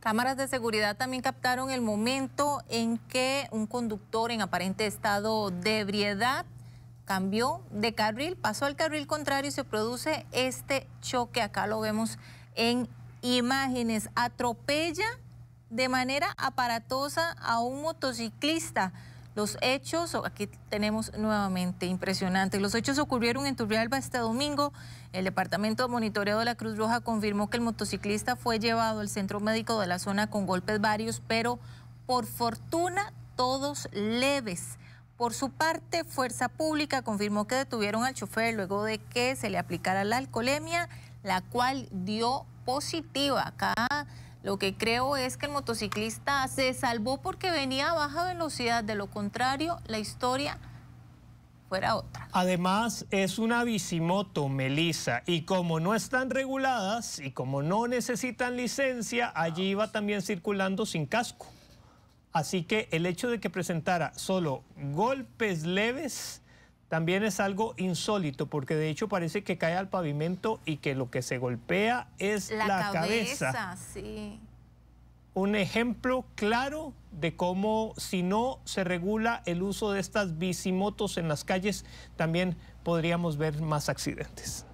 Cámaras de seguridad también captaron el momento en que un conductor en aparente estado de ebriedad cambió de carril, pasó al carril contrario y se produce este choque. Acá lo vemos en imágenes. Atropella de manera aparatosa a un motociclista. Los hechos, aquí tenemos nuevamente impresionante, los hechos ocurrieron en Turrialba este domingo. El Departamento de Monitoreo de la Cruz Roja confirmó que el motociclista fue llevado al centro médico de la zona con golpes varios, pero por fortuna todos leves. Por su parte, Fuerza Pública confirmó que detuvieron al chofer luego de que se le aplicara la alcoholemia, la cual dio positiva. Acá lo que creo es que el motociclista se salvó porque venía a baja velocidad, de lo contrario la historia fuera otra. Además, es una bicimoto, Melissa, y como no están reguladas y como no necesitan licencia, allí iba también circulando sin casco. Así que el hecho de que presentara solo golpes leves también es algo insólito porque de hecho parece que cae al pavimento y que lo que se golpea es la, cabeza. Un ejemplo claro de cómo si no se regula el uso de estas bicimotos en las calles, también podríamos ver más accidentes.